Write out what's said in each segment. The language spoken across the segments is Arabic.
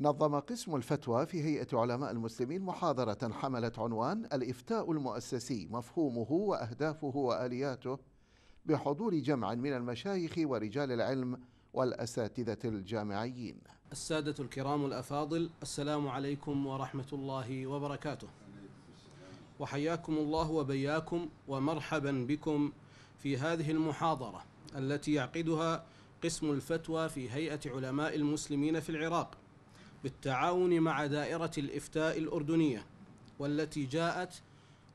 نظم قسم الفتوى في هيئة علماء المسلمين محاضرة حملت عنوان الإفتاء المؤسسي مفهومه وأهدافه وآلياته بحضور جمع من المشايخ ورجال العلم والأساتذة الجامعيين السادة الكرام الأفاضل السلام عليكم ورحمة الله وبركاته وحياكم الله وبياكم ومرحبا بكم في هذه المحاضرة التي يعقدها قسم الفتوى في هيئة علماء المسلمين في العراق بالتعاون مع دائرة الإفتاء الأردنية والتي جاءت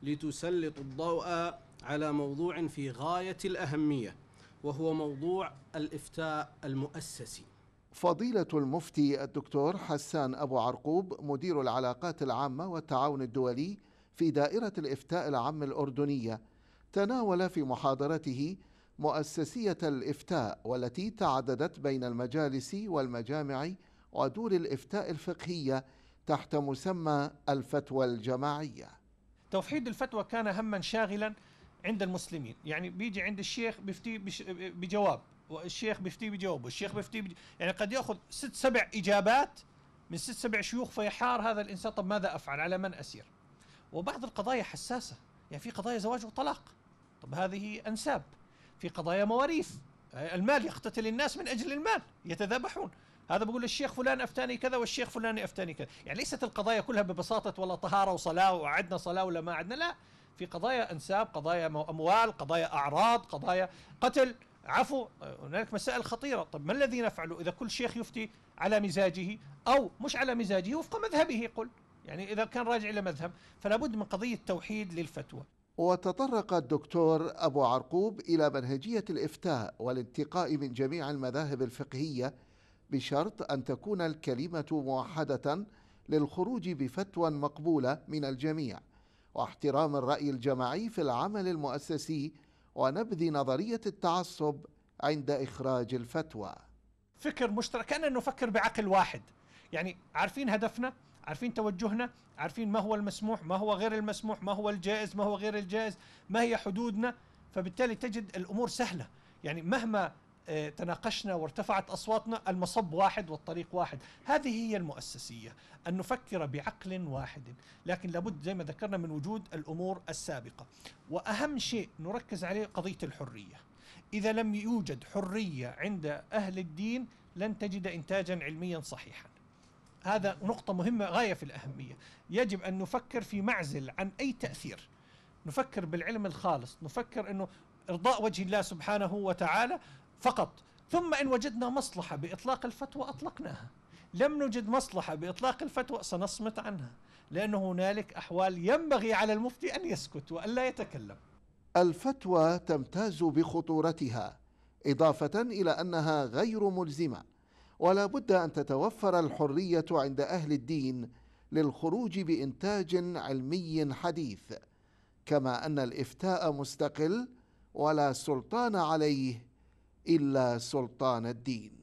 لتسلط الضوء على موضوع في غاية الأهمية وهو موضوع الإفتاء المؤسسي فضيلة المفتي الدكتور حسان أبو عرقوب مدير العلاقات العامة والتعاون الدولي في دائرة الإفتاء العام الأردنية تناول في محاضرته مؤسسية الإفتاء والتي تعددت بين المجالس والمجامع ودور الإفتاء الفقهية تحت مسمى الفتوى الجماعية توحيد الفتوى كان هما شاغلا عند المسلمين يعني بيجي عند الشيخ بيفتي بجواب والشيخ بيفتي بجواب والشيخ بيفتي بج... يعني قد ياخذ ست سبع اجابات من ست سبع شيوخ فيحار هذا الانسان طب ماذا افعل على من اسير وبعض القضايا حساسه يعني في قضايا زواج وطلاق طب هذه انساب في قضايا مواريث المال يقتتل الناس من اجل المال يتذابحون هذا بقول الشيخ فلان افتاني كذا والشيخ فلان افتاني كذا يعني ليست القضايا كلها ببساطه والله طهاره وصلاه وعدنا صلاه ولا ما عدنا لا في قضايا انساب قضايا اموال قضايا اعراض قضايا قتل عفو هناك مسائل خطيرة طب ما الذي نفعله إذا كل شيخ يفتي على مزاجه أو مش على مزاجه وفق مذهبه قل يعني إذا كان راجع إلى مذهب فلا بد من قضية توحيد للفتوى وتطرق الدكتور أبو عرقوب إلى منهجية الإفتاء والانتقاء من جميع المذاهب الفقهية بشرط أن تكون الكلمة موحدة للخروج بفتوى مقبولة من الجميع واحترام الرأي الجماعي في العمل المؤسسي ونبذ نظرية التعصب عند إخراج الفتوى فكر مشترك كأننا نفكر بعقل واحد يعني عارفين هدفنا عارفين توجهنا عارفين ما هو المسموح ما هو غير المسموح ما هو الجائز ما هو غير الجائز ما هي حدودنا فبالتالي تجد الأمور سهلة يعني مهما آه، تناقشنا وارتفعت أصواتنا المصب واحد والطريق واحد هذه هي المؤسسية أن نفكر بعقل واحد لكن لابد زي ما ذكرنا من وجود الأمور السابقة وأهم شيء نركز عليه قضية الحرية إذا لم يوجد حرية عند أهل الدين لن تجد إنتاجا علميا صحيحا هذا نقطة مهمة غاية في الأهمية يجب أن نفكر في معزل عن أي تأثير نفكر بالعلم الخالص نفكر أنه إرضاء وجه الله سبحانه وتعالى فقط ثم إن وجدنا مصلحة بإطلاق الفتوى أطلقناها لم نجد مصلحة بإطلاق الفتوى سنصمت عنها لأن هنالك أحوال ينبغي على المفتي أن يسكت وألا يتكلم الفتوى تمتاز بخطورتها إضافة إلى أنها غير ملزمة ولا بد أن تتوفر الحرية عند أهل الدين للخروج بإنتاج علمي حديث كما أن الإفتاء مستقل ولا سلطان عليه إلا سلطان الدين